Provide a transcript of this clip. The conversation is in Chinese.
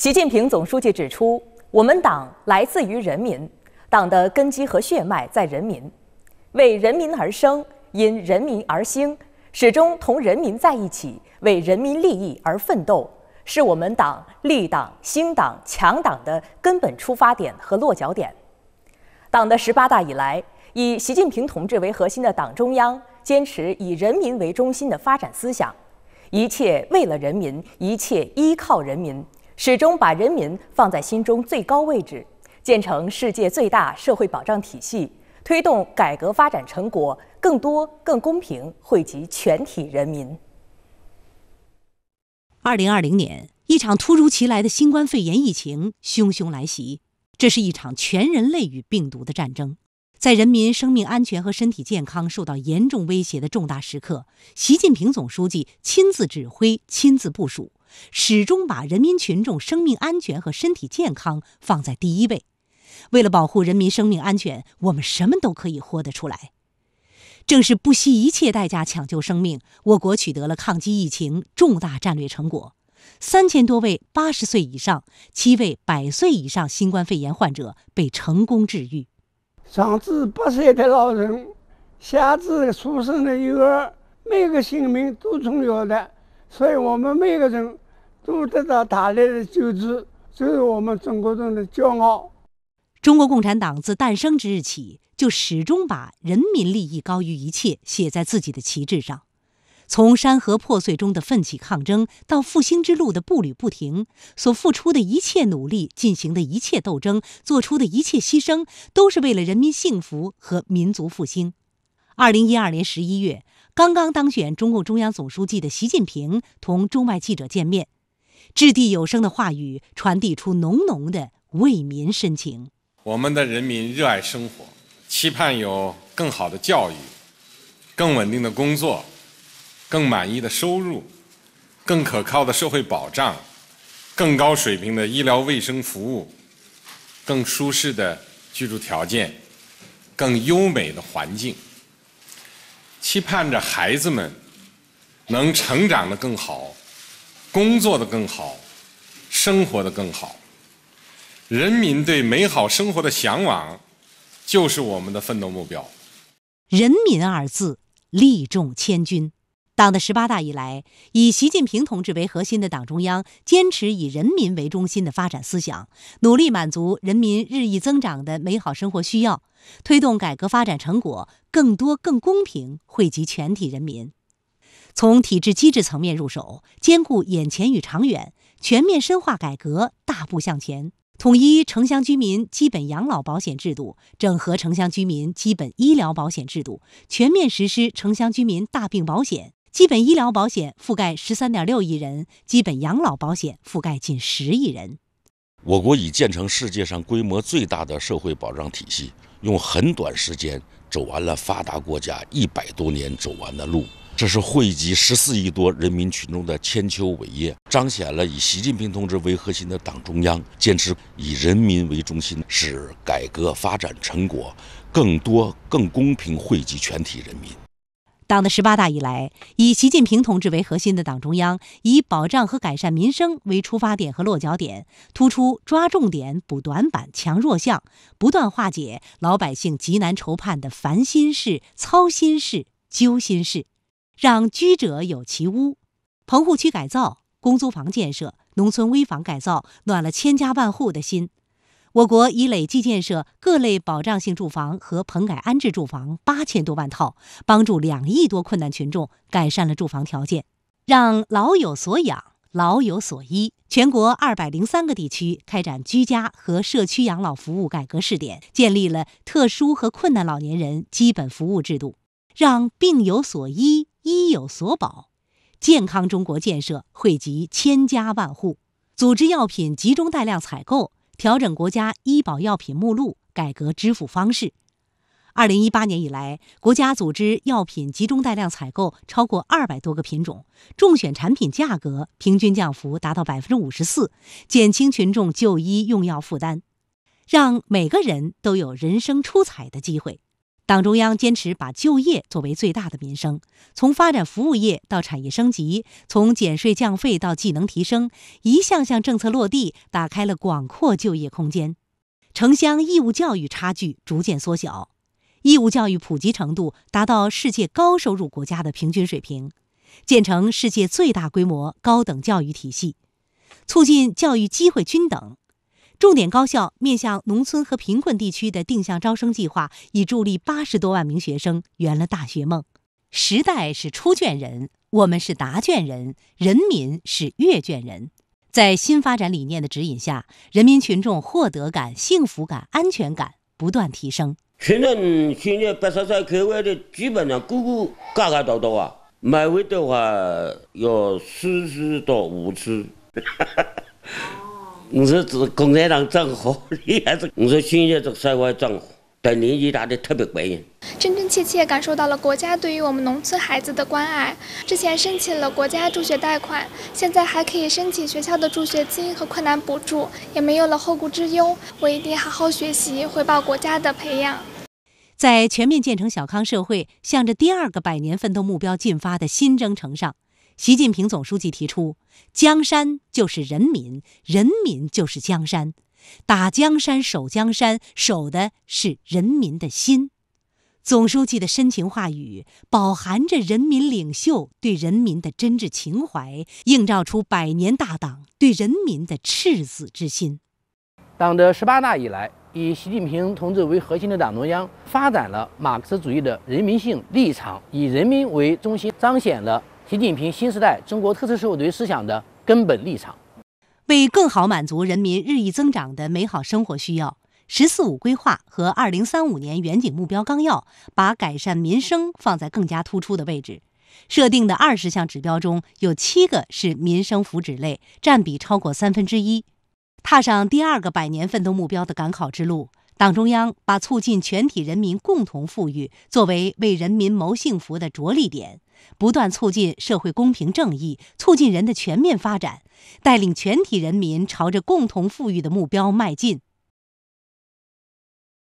习近平总书记指出，我们党来自于人民，党的根基和血脉在人民，为人民而生，因人民而兴，始终同人民在一起，为人民利益而奋斗，是我们党立党兴党强党的根本出发点和落脚点。党的十八大以来，以习近平同志为核心的党中央坚持以人民为中心的发展思想，一切为了人民，一切依靠人民。始终把人民放在心中最高位置，建成世界最大社会保障体系，推动改革发展成果更多更公平惠及全体人民。二零二零年，一场突如其来的新冠肺炎疫情汹汹来袭，这是一场全人类与病毒的战争。在人民生命安全和身体健康受到严重威胁的重大时刻，习近平总书记亲自指挥、亲自部署。始终把人民群众生命安全和身体健康放在第一位。为了保护人民生命安全，我们什么都可以豁得出来。正是不惜一切代价抢救生命，我国取得了抗击疫情重大战略成果。三千多位八十岁以上、七位百岁以上新冠肺炎患者被成功治愈。上至八岁的老人，下至出生的幼儿，每个性命都重要的。所以，我们每个人都得到大力的救治，这是我们中国人的骄傲。中国共产党自诞生之日起，就始终把人民利益高于一切写在自己的旗帜上。从山河破碎中的奋起抗争，到复兴之路的步履不停，所付出的一切努力、进行的一切斗争、做出的一切牺牲，都是为了人民幸福和民族复兴。二零一二年十一月。刚刚当选中共中央总书记的习近平同中外记者见面，掷地有声的话语传递出浓浓的为民深情。我们的人民热爱生活，期盼有更好的教育、更稳定的工作、更满意的收入、更可靠的社会保障、更高水平的医疗卫生服务、更舒适的居住条件、更优美的环境。期盼着孩子们能成长的更好，工作的更好，生活的更好。人民对美好生活的向往，就是我们的奋斗目标。人民二字，利重千钧。党的十八大以来，以习近平同志为核心的党中央坚持以人民为中心的发展思想，努力满足人民日益增长的美好生活需要，推动改革发展成果更多更公平惠及全体人民。从体制机制层面入手，兼顾眼前与长远，全面深化改革，大步向前。统一城乡居民基本养老保险制度，整合城乡居民基本医疗保险制度，全面实施城乡居民大病保险。基本医疗保险覆盖十三点六亿人，基本养老保险覆盖近十亿人。我国已建成世界上规模最大的社会保障体系，用很短时间走完了发达国家一百多年走完的路。这是汇集十四亿多人民群众的千秋伟业，彰显了以习近平同志为核心的党中央坚持以人民为中心，使改革发展成果更多、更公平惠及全体人民。党的十八大以来，以习近平同志为核心的党中央以保障和改善民生为出发点和落脚点，突出抓重点、补短板、强弱项，不断化解老百姓极难愁盼的烦心事、操心事、揪心事，让居者有其屋。棚户区改造、公租房建设、农村危房改造，暖了千家万户的心。我国已累计建设各类保障性住房和棚改安置住房八千多万套，帮助两亿多困难群众改善了住房条件，让老有所养、老有所依。全国二百零三个地区开展居家和社区养老服务改革试点，建立了特殊和困难老年人基本服务制度，让病有所医、医有所保。健康中国建设惠及千家万户，组织药品集中带量采购。调整国家医保药品目录，改革支付方式。二零一八年以来，国家组织药品集中带量采购超过二百多个品种，重选产品价格平均降幅达到百分之五十四，减轻群众就医用药负担，让每个人都有人生出彩的机会。党中央坚持把就业作为最大的民生，从发展服务业到产业升级，从减税降费到技能提升，一项项政策落地，打开了广阔就业空间。城乡义务教育差距逐渐缩小，义务教育普及程度达到世界高收入国家的平均水平，建成世界最大规模高等教育体系，促进教育机会均等。重点高校面向农村和贫困地区的定向招生计划，已助力八十多万名学生圆了大学梦。时代是出卷人，我们是答卷人，人民是阅卷人。在新发展理念的指引下，人民群众获得感、幸福感、安全感不断提升。去年，现在八十岁开外的基本上个个嘎嘎都到啊，买回的话要四十到五次。我说这共产党政府，你还是我说现在这社会政府对年纪大的特别关心。真真切切感受到了国家对于我们农村孩子的关爱。之前申请了国家助学贷款，现在还可以申请学校的助学金和困难补助，也没有了后顾之忧。我一定好好学习，回报国家的培养。在全面建成小康社会、向着第二个百年奋斗目标进发的新征程上。习近平总书记提出：“江山就是人民，人民就是江山，打江山、守江山，守的是人民的心。”总书记的深情话语，饱含着人民领袖对人民的真挚情怀，映照出百年大党对人民的赤子之心。党的十八大以来，以习近平同志为核心的党中央发展了马克思主义的人民性立场，以人民为中心，彰显了。习近平新时代中国特色社会主义思想的根本立场，为更好满足人民日益增长的美好生活需要，十四五规划和二零三五年远景目标纲要把改善民生放在更加突出的位置，设定的二十项指标中有七个是民生福祉类，占比超过三分之一。踏上第二个百年奋斗目标的赶考之路。党中央把促进全体人民共同富裕作为为人民谋幸福的着力点，不断促进社会公平正义，促进人的全面发展，带领全体人民朝着共同富裕的目标迈进。